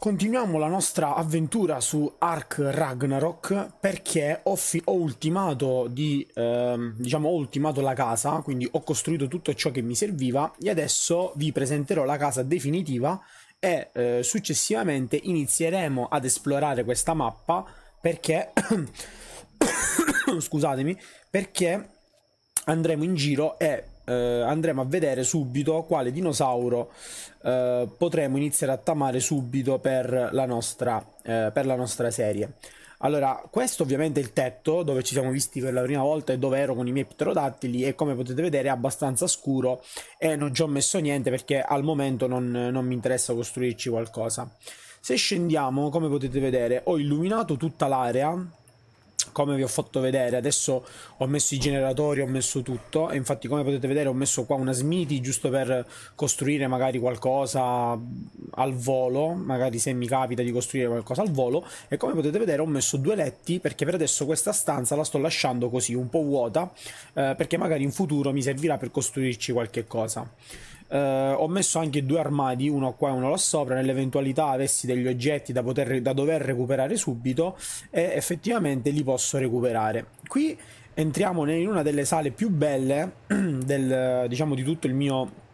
Continuiamo la nostra avventura su Ark Ragnarok perché ho, ho ultimato, di, eh, diciamo, ho ultimato la casa, quindi ho costruito tutto ciò che mi serviva e adesso vi presenterò la casa definitiva e eh, successivamente inizieremo ad esplorare questa mappa perché, scusatemi, perché andremo in giro e eh, andremo a vedere subito quale dinosauro eh, potremo iniziare a tamare subito per la nostra, eh, per la nostra serie. Allora, questo ovviamente è il tetto dove ci siamo visti per la prima volta e dove ero con i miei pterodattili e come potete vedere è abbastanza scuro e non ci ho messo niente perché al momento non, non mi interessa costruirci qualcosa. Se scendiamo, come potete vedere, ho illuminato tutta l'area come vi ho fatto vedere adesso ho messo i generatori ho messo tutto e infatti come potete vedere ho messo qua una smithy giusto per costruire magari qualcosa al volo magari se mi capita di costruire qualcosa al volo e come potete vedere ho messo due letti perché per adesso questa stanza la sto lasciando così un po' vuota eh, perché magari in futuro mi servirà per costruirci qualche cosa eh, ho messo anche due armadi, uno qua e uno là sopra, nell'eventualità avessi degli oggetti da, poter, da dover recuperare subito e effettivamente li posso recuperare. Qui entriamo in una delle sale più belle del, diciamo, di tutto il mio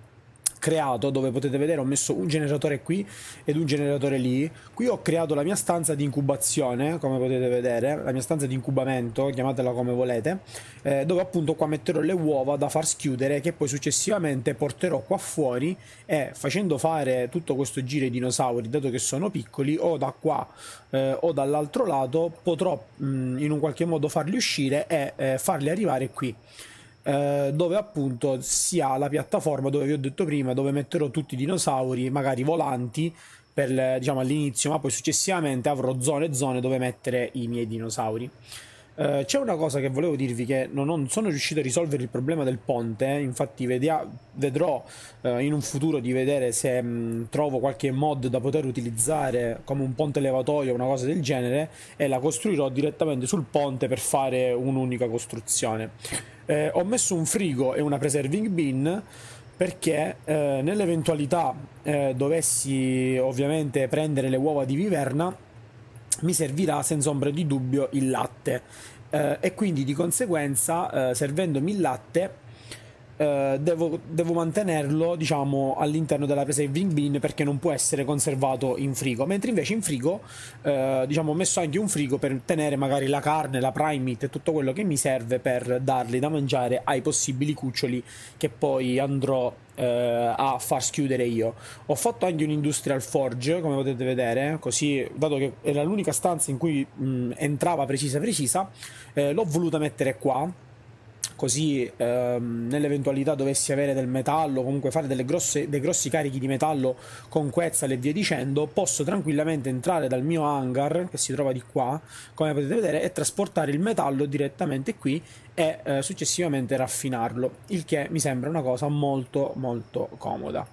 creato dove potete vedere ho messo un generatore qui ed un generatore lì qui ho creato la mia stanza di incubazione come potete vedere la mia stanza di incubamento chiamatela come volete eh, dove appunto qua metterò le uova da far schiudere che poi successivamente porterò qua fuori e facendo fare tutto questo giro ai dinosauri dato che sono piccoli o da qua eh, o dall'altro lato potrò mh, mm, in un qualche modo farli uscire e eh, farli arrivare qui eh, dove appunto si ha la piattaforma dove vi ho detto prima, dove metterò tutti i dinosauri, magari volanti, per, eh, diciamo, all'inizio, ma poi successivamente avrò zone e zone dove mettere i miei dinosauri. Eh, c'è una cosa che volevo dirvi che non, non, sono riuscito a risolvere il problema del ponte, eh. infatti vedia, vedrò eh, in un futuro di vedere se mh, mm, trovo qualche mod da poter utilizzare come un ponte levatoio o una cosa del genere e la costruirò direttamente sul ponte per fare un'unica costruzione. Eh, ho messo un frigo e una preserving bin perché eh, nell'eventualità eh, dovessi ovviamente prendere le uova di viverna mi servirà senza ombra di dubbio il latte eh, e quindi di conseguenza eh, servendomi il latte eh, devo, devo, mantenerlo diciamo, all'interno della pre-saving bin perché non può essere conservato in frigo mentre invece in frigo eh, diciamo, ho messo anche un frigo per tenere magari la carne la prime meat e tutto quello che mi serve per darli da mangiare ai possibili cuccioli che poi andrò eh, a far schiudere io ho fatto anche un industrial forge come potete vedere così dato che era l'unica stanza in cui mh, mm, entrava precisa precisa eh, l'ho voluta mettere qua così ehm, nell'eventualità dovessi avere del metallo, comunque fare grosse, dei grossi carichi di metallo con Quetzal e via dicendo, posso tranquillamente entrare dal mio hangar che si trova di qua, come potete vedere, e trasportare il metallo direttamente qui e eh, successivamente raffinarlo, il che mi sembra una cosa molto molto comoda.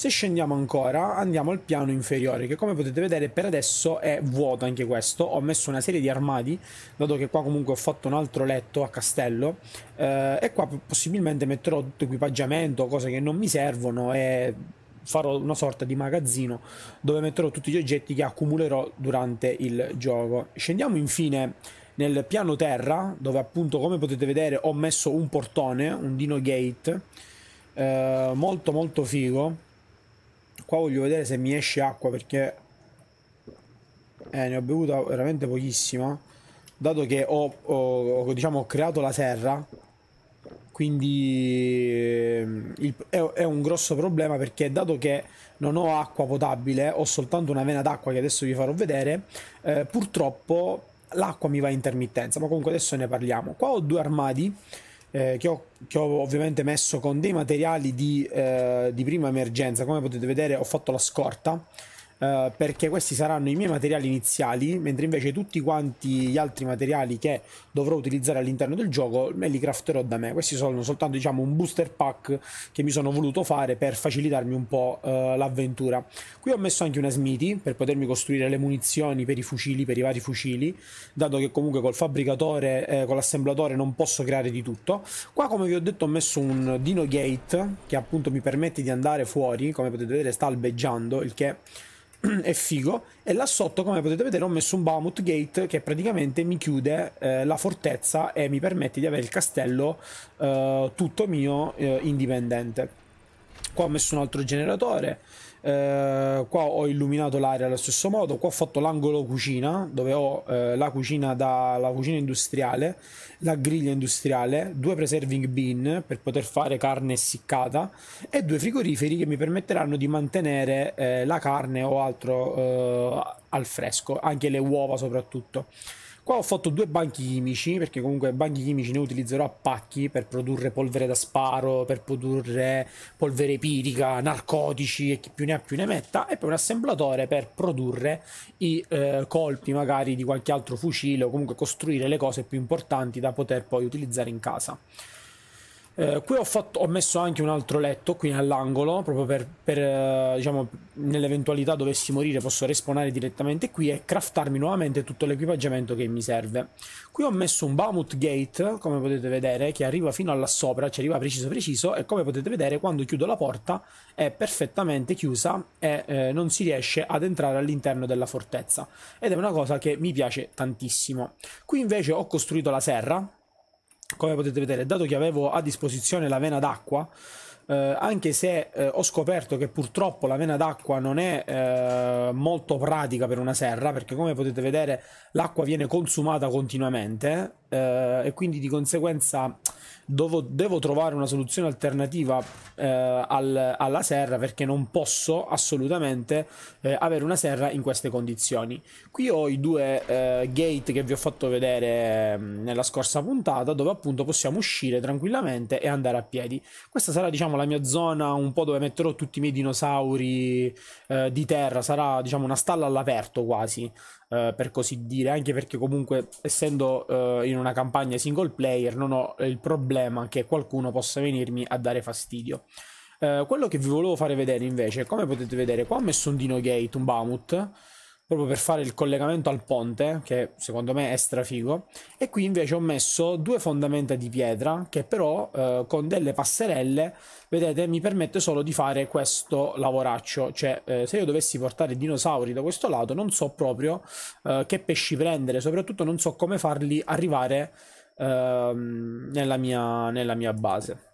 Se scendiamo ancora andiamo al piano inferiore che come potete vedere per adesso è vuoto anche questo. Ho messo una serie di armadi dato che qua comunque ho fatto un altro letto a castello eh, e qua possibilmente metterò tutto equipaggiamento, cose che non mi servono e farò una sorta di magazzino dove metterò tutti gli oggetti che accumulerò durante il gioco. Scendiamo infine nel piano terra dove appunto come potete vedere ho messo un portone, un dino gate eh, molto molto figo Qua voglio vedere se mi esce acqua perché... Eh, ne ho bevuta veramente pochissima. Dato che ho, ho, diciamo, ho creato la serra. Quindi ehm, il, è, è un grosso problema perché dato che non ho acqua potabile, ho soltanto una vena d'acqua che adesso vi farò vedere, eh, purtroppo l'acqua mi va a intermittenza, ma comunque adesso ne parliamo. Qua ho due armadi eh, che, ho, che, ho, ovviamente messo con dei materiali di, eh, di prima emergenza. Come potete vedere ho fatto la scorta eh, perché questi saranno i miei materiali iniziali, mentre invece tutti quanti gli altri materiali che dovrò utilizzare all'interno del gioco me li crafterò da me. Questi sono soltanto diciamo un booster pack che mi sono voluto fare per facilitarmi un po' eh, l'avventura. Qui ho messo anche una smithy per potermi costruire le munizioni per i fucili, per i vari fucili, dato che comunque col fabbricatore, eh, con l'assemblatore non posso creare di tutto. Qua come vi ho detto ho messo un dino gate che appunto mi permette di andare fuori, come potete vedere sta albeggiando, il che è figo e là sotto come potete vedere ho messo un Bahamut Gate che praticamente mi chiude eh, la fortezza e mi permette di avere il castello eh, tutto mio eh, indipendente qua ho messo un altro generatore eh, qua ho illuminato l'area allo stesso modo qua ho fatto l'angolo cucina dove ho eh, la cucina dalla cucina industriale la griglia industriale due preserving bin per poter fare carne essiccata e due frigoriferi che mi permetteranno di mantenere eh, la carne o altro eh, al fresco anche le uova soprattutto Qua ho fatto due banchi chimici, perché comunque banchi chimici ne utilizzerò a pacchi per produrre polvere da sparo, per produrre polvere pirica, narcotici e chi più ne ha più ne metta, e poi un assemblatore per produrre i eh, colpi magari di qualche altro fucile o comunque costruire le cose più importanti da poter poi utilizzare in casa. Eh, qui ho, fatto, ho, messo anche un altro letto qui all'angolo, proprio per, per eh, diciamo, nell'eventualità dovessi morire posso respawnare direttamente qui e craftarmi nuovamente tutto l'equipaggiamento che mi serve. Qui ho messo un Baumut Gate, come potete vedere, che arriva fino alla sopra, ci arriva preciso preciso, e come potete vedere quando chiudo la porta è perfettamente chiusa e eh, non si riesce ad entrare all'interno della fortezza. Ed è una cosa che mi piace tantissimo. Qui invece ho costruito la serra, come potete vedere, dato che avevo a disposizione la vena d'acqua, eh, anche se eh, ho scoperto che purtroppo la vena d'acqua non è eh, molto pratica per una serra, perché come potete vedere l'acqua viene consumata continuamente, eh, e quindi di conseguenza devo, devo trovare una soluzione alternativa eh, al, alla serra perché non posso assolutamente eh, avere una serra in queste condizioni. Qui ho i due eh, gate che vi ho fatto vedere ehm, nella scorsa puntata dove appunto possiamo uscire tranquillamente e andare a piedi. Questa sarà diciamo la mia zona un po' dove metterò tutti i miei dinosauri eh, di terra, sarà diciamo una stalla all'aperto quasi. Eh, per così dire, anche perché comunque essendo eh, in una campagna single player non ho il problema che qualcuno possa venirmi a dare fastidio. Eh, quello che vi volevo fare vedere invece, come potete vedere qua ho messo un Dino Gate, un Bamut, proprio per fare il collegamento al ponte, che secondo me è strafigo, e qui invece ho messo due fondamenta di pietra, che però eh, con delle passerelle, vedete, mi permette solo di fare questo lavoraccio, cioè eh, se io dovessi portare dinosauri da questo lato non so proprio eh, che pesci prendere, soprattutto non so come farli arrivare ehm, nella mia, nella mia base.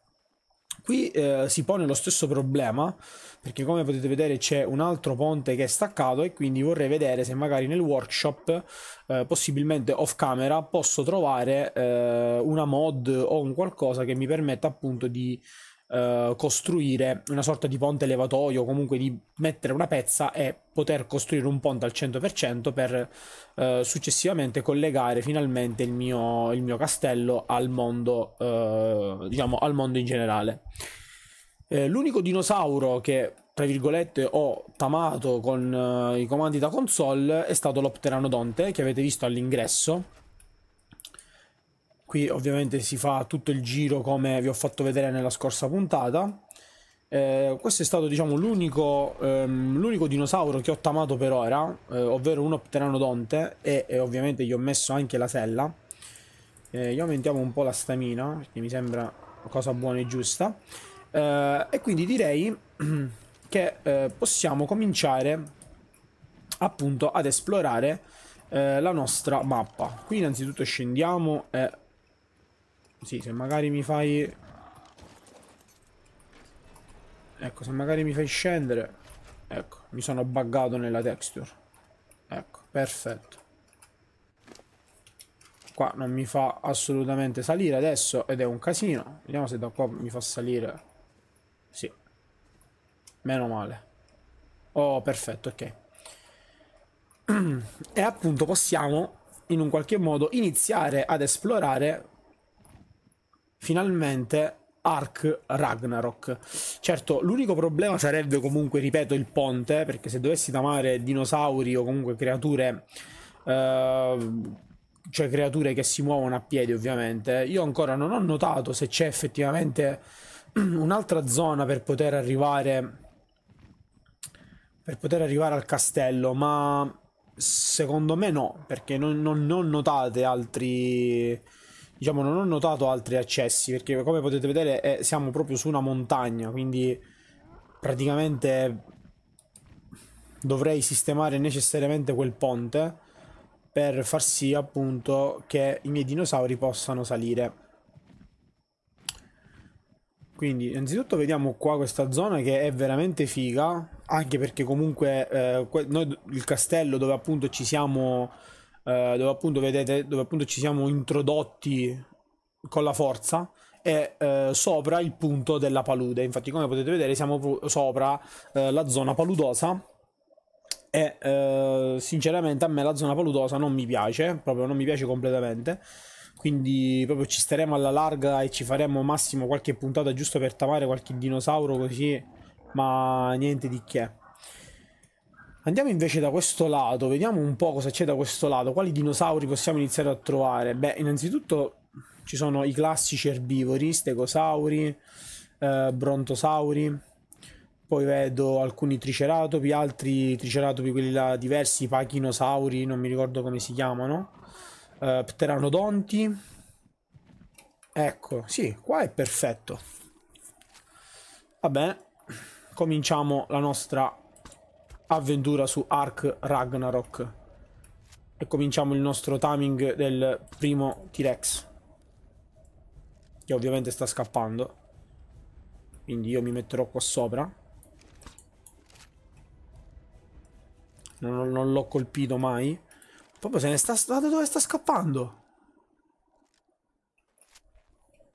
Qui eh, si pone lo stesso problema, perché come potete vedere c'è un altro ponte che è staccato e quindi vorrei vedere se magari nel workshop, eh, possibilmente off camera, posso trovare eh, una mod o un qualcosa che mi permetta appunto di eh, costruire una sorta di ponte levatoio, comunque di mettere una pezza e poter costruire un ponte al 100% per uh, successivamente collegare finalmente il mio, il mio castello al mondo, uh, diciamo, al mondo in generale. Eh, l'unico dinosauro che tra virgolette ho tamato con uh, i comandi da console è stato l'Opteranodonte che avete visto all'ingresso Qui ovviamente si fa tutto il giro come vi ho fatto vedere nella scorsa puntata. Eh, questo è stato diciamo l'unico, ehm, l'unico dinosauro che ho tamato per ora, eh, ovvero un pteranodonte e, e, ovviamente gli ho messo anche la sella. Eh, gli aumentiamo un po' la stamina, perché mi sembra una cosa buona e giusta. Eh, e quindi direi che eh, possiamo cominciare appunto ad esplorare eh, la nostra mappa. Qui innanzitutto scendiamo e sì, se magari mi fai... Ecco, se magari mi fai scendere... Ecco, mi sono buggato nella texture. Ecco, perfetto. Qua non mi fa assolutamente salire adesso ed è un casino. Vediamo se da qua mi fa salire. Sì. Meno male. Oh, perfetto, ok. e appunto possiamo in un qualche modo iniziare ad esplorare finalmente Ark Ragnarok. Certo, l'unico problema sarebbe comunque, ripeto, il ponte, perché se dovessi tamare dinosauri o comunque creature... Eh, cioè creature che si muovono a piedi ovviamente, io ancora non ho notato se c'è effettivamente un'altra zona per poter arrivare per poter arrivare al castello, ma secondo me no, perché non, non, non notate altri diciamo non ho notato altri accessi perché come potete vedere è, eh, siamo proprio su una montagna quindi praticamente dovrei sistemare necessariamente quel ponte per far sì appunto che i miei dinosauri possano salire quindi innanzitutto vediamo qua questa zona che è veramente figa anche perché comunque eh, noi, il castello dove appunto ci siamo eh, dove appunto vedete dove appunto ci siamo introdotti con la forza e eh, sopra il punto della palude. Infatti, come potete vedere, siamo sopra eh, la zona paludosa. E eh, sinceramente a me la zona paludosa non mi piace, proprio non mi piace completamente. Quindi proprio ci staremo alla larga e ci faremo massimo qualche puntata giusto per tamare qualche dinosauro così, ma niente di che. Andiamo invece da questo lato, vediamo un po' cosa c'è da questo lato, quali dinosauri possiamo iniziare a trovare. Beh, innanzitutto ci sono i classici erbivori, stegosauri, eh, brontosauri, poi vedo alcuni triceratopi, altri triceratopi, quelli là diversi, pachinosauri, non mi ricordo come si chiamano, eh, pteranodonti. Ecco, sì, qua è perfetto. Vabbè, cominciamo la nostra avventura su Ark Ragnarok e cominciamo il nostro timing del primo T-Rex che ovviamente sta scappando quindi io mi metterò qua sopra non, non l'ho colpito mai proprio se ne sta da dove sta scappando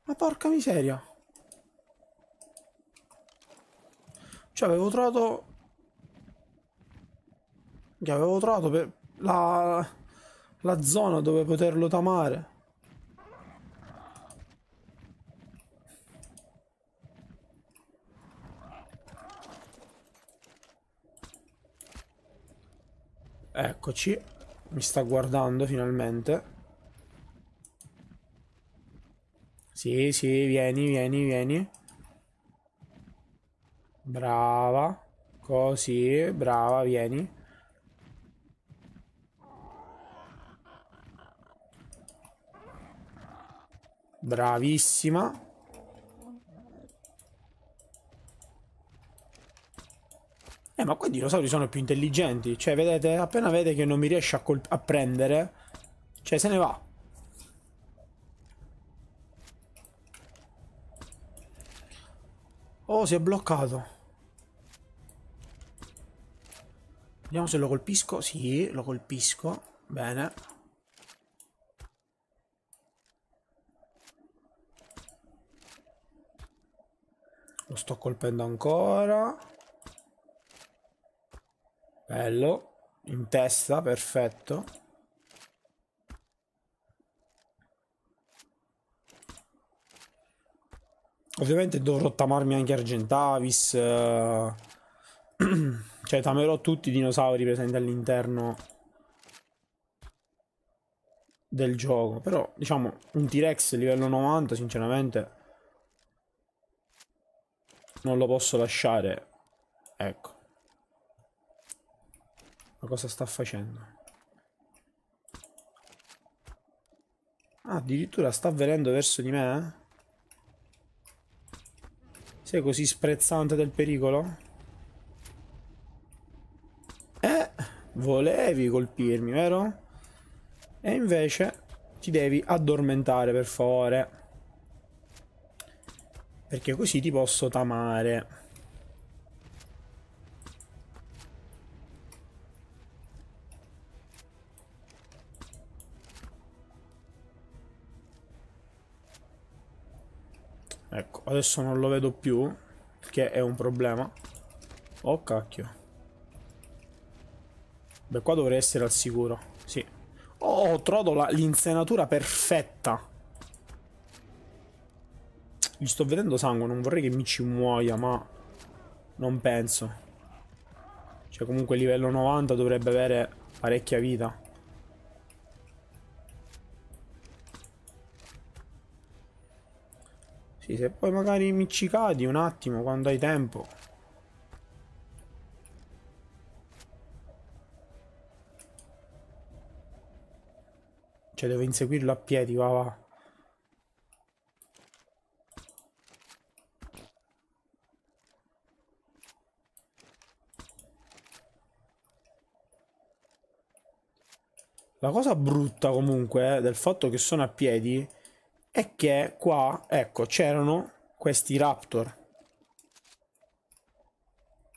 ma porca miseria cioè avevo trovato che avevo trovato per la, la zona dove poterlo tamare. Eccoci, mi sta guardando finalmente. Sì, sì, vieni, vieni, vieni. Brava. Così, brava, vieni. Bravissima. Eh, ma quei dinosauri sono più intelligenti. Cioè, vedete, appena vede che non mi riesce a, a prendere, cioè, se ne va. Oh, si è bloccato. Vediamo se lo colpisco. Sì, lo colpisco. Bene. Lo sto colpendo ancora. Bello. In testa, perfetto. Ovviamente dovrò tamarmi anche Argentavis. Eh... cioè tamerò tutti i dinosauri presenti all'interno del gioco. Però, diciamo, un T-Rex livello 90, sinceramente non lo posso lasciare. Ecco. Ma cosa sta facendo? Ah, addirittura sta venendo verso di me? Eh? Sei così sprezzante del pericolo? Eh, volevi colpirmi, vero? E invece ti devi addormentare, per favore. Perché così ti posso tamare. Ecco, adesso non lo vedo più, che è un problema. Oh cacchio. Beh, qua dovrei essere al sicuro. Sì. Oh, ho trovato l'insenatura perfetta. Gli sto vedendo sangue, non vorrei che mi ci muoia, ma... Non penso. Cioè, comunque, livello 90 dovrebbe avere parecchia vita. Sì, se poi magari mi ci cadi un attimo, quando hai tempo. Cioè, devo inseguirlo a piedi, va, va. La cosa brutta comunque eh, del fatto che sono a piedi è che qua, ecco, c'erano questi raptor.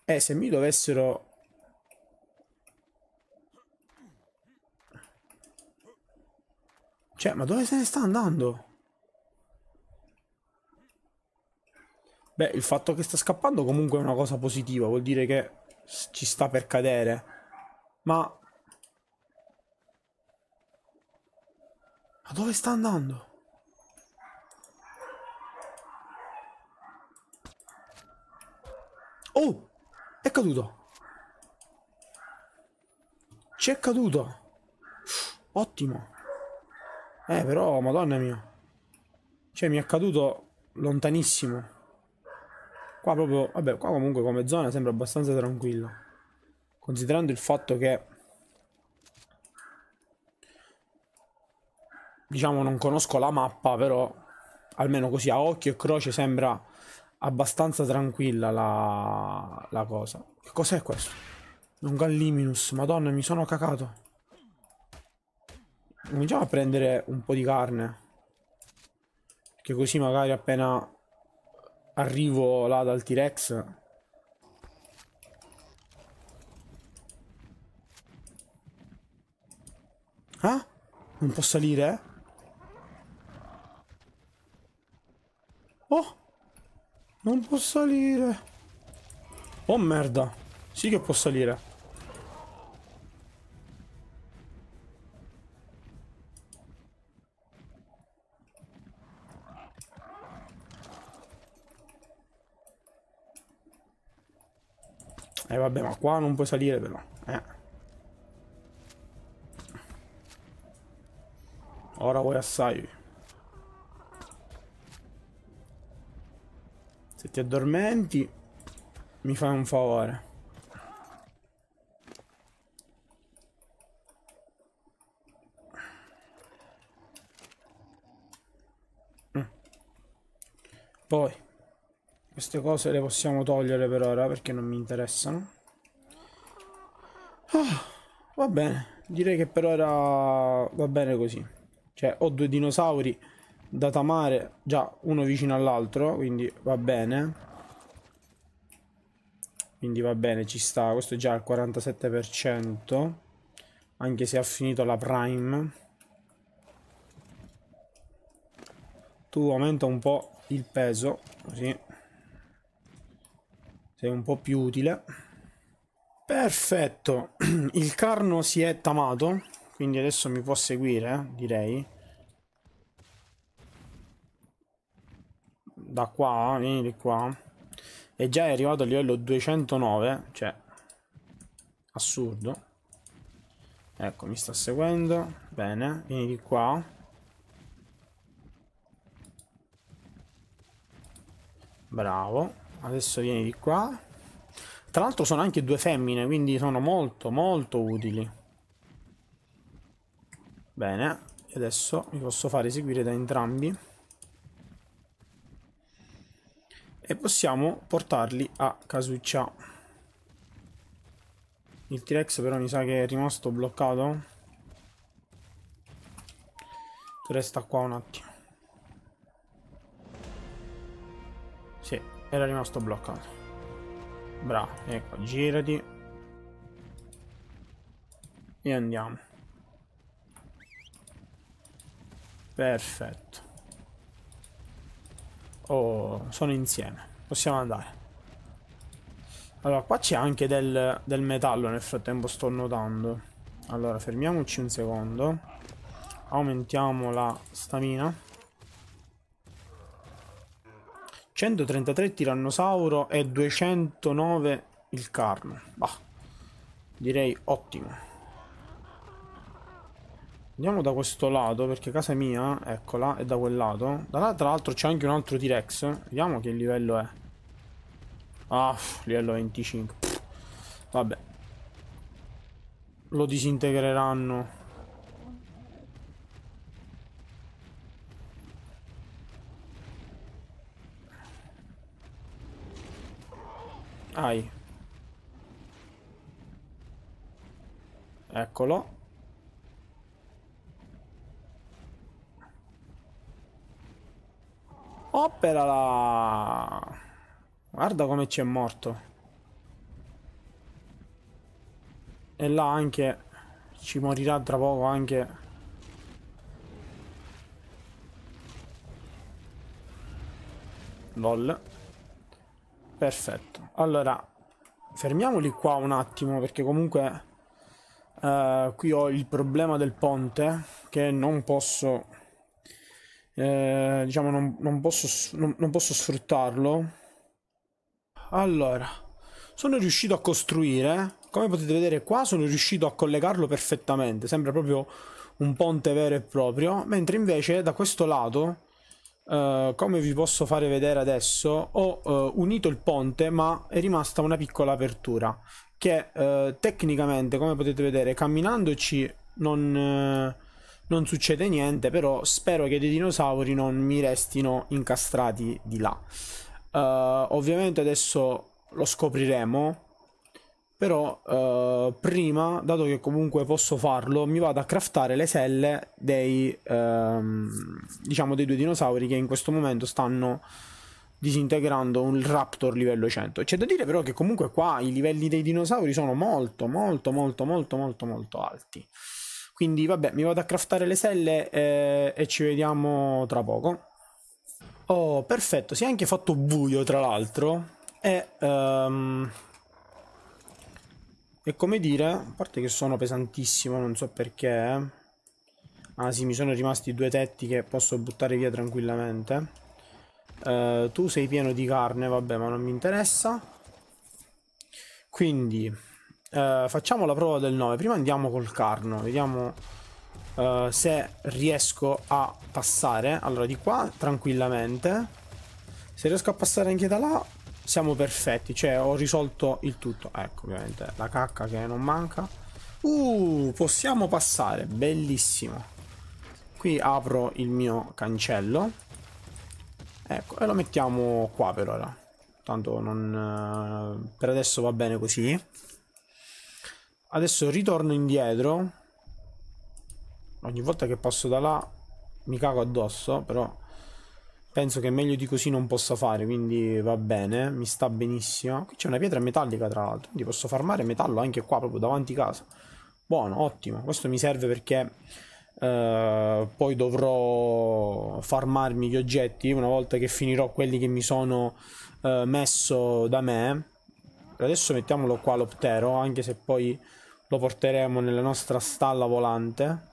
E eh, se mi dovessero... Cioè, ma dove se ne sta andando? Beh, il fatto che sta scappando comunque è una cosa positiva, vuol dire che ci sta per cadere. Ma Ma dove sta andando? Oh! È caduto! Ci è caduto! Ottimo! Eh, però, madonna mia! Cioè, mi è caduto lontanissimo. Qua proprio... Vabbè, qua comunque come zona sembra abbastanza tranquilla. Considerando il fatto che diciamo non conosco la mappa, però almeno così a occhio e croce sembra abbastanza tranquilla la, la cosa. Che cos'è questo? Un Galliminus, madonna mi sono cacato. Cominciamo a prendere un po' di carne. Perché così magari appena arrivo là dal T-Rex Ah? Non può salire? Eh? Oh! Non può salire. Oh merda. Sì che può salire. Eh vabbè, ma qua non puoi salire però. Eh. Ora vuoi assai. ti addormenti, mi fai un favore. Mm. Poi, queste cose le possiamo togliere per ora perché non mi interessano. Oh, va bene, direi che per ora va bene così. Cioè, ho due dinosauri da tamare già uno vicino all'altro, quindi va bene. Quindi va bene, ci sta. Questo è già al 47%, anche se ha finito la prime. Tu aumenta un po' il peso, così. Sei un po' più utile. Perfetto, il carno si è tamato, quindi adesso mi può seguire, eh, direi. da qua, vieni di qua. E già è arrivato al livello 209, cioè assurdo. Ecco, mi sta seguendo. Bene, vieni di qua. Bravo. Adesso vieni di qua. Tra l'altro sono anche due femmine, quindi sono molto, molto utili. Bene, adesso mi posso fare eseguire da entrambi. e possiamo portarli a Casuccia. Il T-Rex però mi sa che è rimasto bloccato. Tu resta qua un attimo. Sì, era rimasto bloccato. Bravo, ecco, girati. E andiamo. Perfetto. Oh, sono insieme. Possiamo andare. Allora, qua c'è anche del, del, metallo nel frattempo sto notando. Allora, fermiamoci un secondo. Aumentiamo la stamina. 133 tirannosauro e 209 il carno. Bah, direi ottimo. Andiamo da questo lato, perché casa mia, eccola, è da quel lato. Da là, tra l'altro, c'è anche un altro T-Rex. Vediamo che livello è. Ah, livello 25. Pff, vabbè. Lo disintegreranno. Ai. Eccolo. Opera la... Guarda come ci è morto. E là anche ci morirà tra poco anche... Lol. Perfetto. Allora, fermiamoli qua un attimo perché comunque... Uh, qui ho il problema del ponte che non posso eh, diciamo non, non, posso, non, non posso sfruttarlo. Allora, sono riuscito a costruire, come potete vedere qua sono riuscito a collegarlo perfettamente, sembra proprio un ponte vero e proprio, mentre invece da questo lato, eh, come vi posso fare vedere adesso, ho eh, unito il ponte ma è rimasta una piccola apertura, che eh, tecnicamente come potete vedere camminandoci non eh, non succede niente, però spero che dei dinosauri non mi restino incastrati di là. Uh, ovviamente adesso lo scopriremo, però uh, prima, dato che comunque posso farlo, mi vado a craftare le selle dei, uh, diciamo dei due dinosauri che in questo momento stanno disintegrando un Raptor livello 100. C'è da dire però che comunque qua i livelli dei dinosauri sono molto, molto, molto, molto, molto, molto alti. Quindi vabbè, mi vado a craftare le selle eh, e ci vediamo tra poco. Oh, perfetto, si è anche fatto buio tra l'altro. E, um, e come dire, a parte che sono pesantissimo, non so perché. Eh. Ah sì, mi sono rimasti due tetti che posso buttare via tranquillamente. Uh, tu sei pieno di carne, vabbè, ma non mi interessa. Quindi Uh, facciamo la prova del 9. Prima andiamo col carno. Vediamo uh, se riesco a passare. Allora, di qua, tranquillamente. Se riesco a passare anche da là, siamo perfetti. Cioè, ho risolto il tutto. Ecco, ovviamente, la cacca che non manca. Uh, possiamo passare. Bellissimo. Qui apro il mio cancello. Ecco, e lo mettiamo qua per ora. Tanto non... Uh, per adesso va bene così. Adesso ritorno indietro. Ogni volta che passo da là mi cago addosso, però penso che meglio di così non possa fare, quindi va bene, mi sta benissimo. Qui c'è una pietra metallica tra l'altro, quindi posso farmare metallo anche qua proprio davanti casa. Buono, ottimo, questo mi serve perché eh, poi dovrò farmarmi gli oggetti una volta che finirò quelli che mi sono eh, messo da me. Adesso mettiamolo qua l'optero, anche se poi lo porteremo nella nostra stalla volante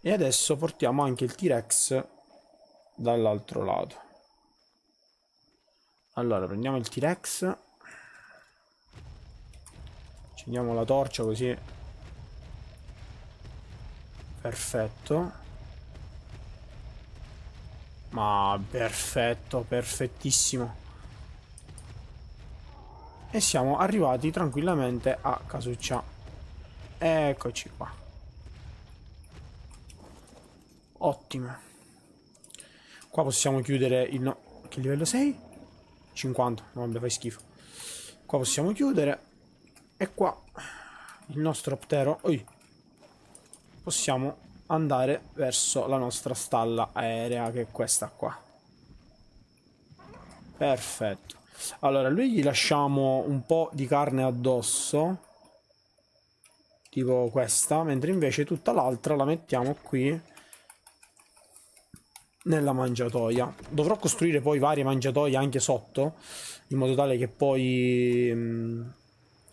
e adesso portiamo anche il T-Rex dall'altro lato allora prendiamo il T-Rex accendiamo la torcia così perfetto ma perfetto perfettissimo e siamo arrivati tranquillamente a Casuccia. Eccoci qua. Ottimo. Qua possiamo chiudere il... No... Che livello 6? 50. No, vabbè, fai schifo. Qua possiamo chiudere. E qua il nostro ptero... Oi. Possiamo andare verso la nostra stalla aerea che è questa qua. Perfetto. Allora, lui gli lasciamo un po' di carne addosso. Tipo questa. Mentre invece tutta l'altra la mettiamo qui. Nella mangiatoia. Dovrò costruire poi varie mangiatoie anche sotto. In modo tale che poi... Mh, mm,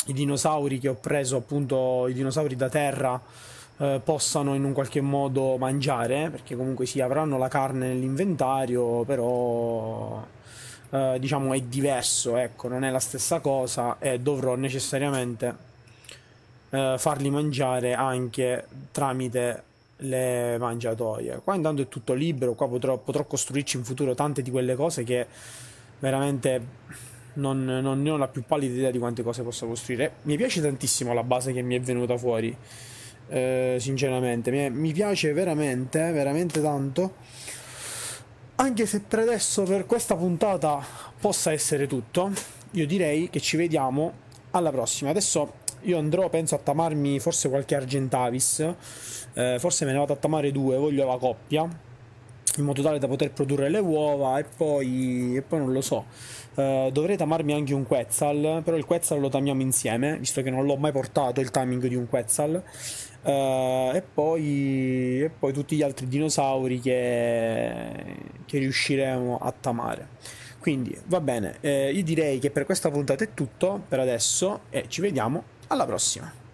I dinosauri che ho preso, appunto, i dinosauri da terra... Eh, possano in un qualche modo mangiare perché comunque sì avranno la carne nell'inventario però eh, diciamo è diverso, ecco, non è la stessa cosa e dovrò necessariamente eh, farli mangiare anche tramite le mangiatoie. Qua intanto è tutto libero, qua potrò, potrò costruirci in futuro tante di quelle cose che veramente non, non, ne ho la più pallida idea di quante cose posso costruire. Mi piace tantissimo la base che mi è venuta fuori, eh, sinceramente, mi, mi piace veramente, veramente tanto anche se per adesso per questa puntata possa essere tutto, io direi che ci vediamo alla prossima. Adesso io andrò, penso, a tamarmi forse qualche Argentavis, eh, forse me ne vado a tamare due, voglio la coppia, in modo tale da poter produrre le uova e poi, e poi non lo so. Uh, eh, dovrei tamarmi anche un Quetzal, però il Quetzal lo tamiamo insieme, visto che non l'ho mai portato il timing di un Quetzal. Uh, e, poi, e, poi, tutti gli altri dinosauri che, che riusciremo a tamare. Quindi va bene, eh, io direi che per questa puntata è tutto per adesso e ci vediamo alla prossima.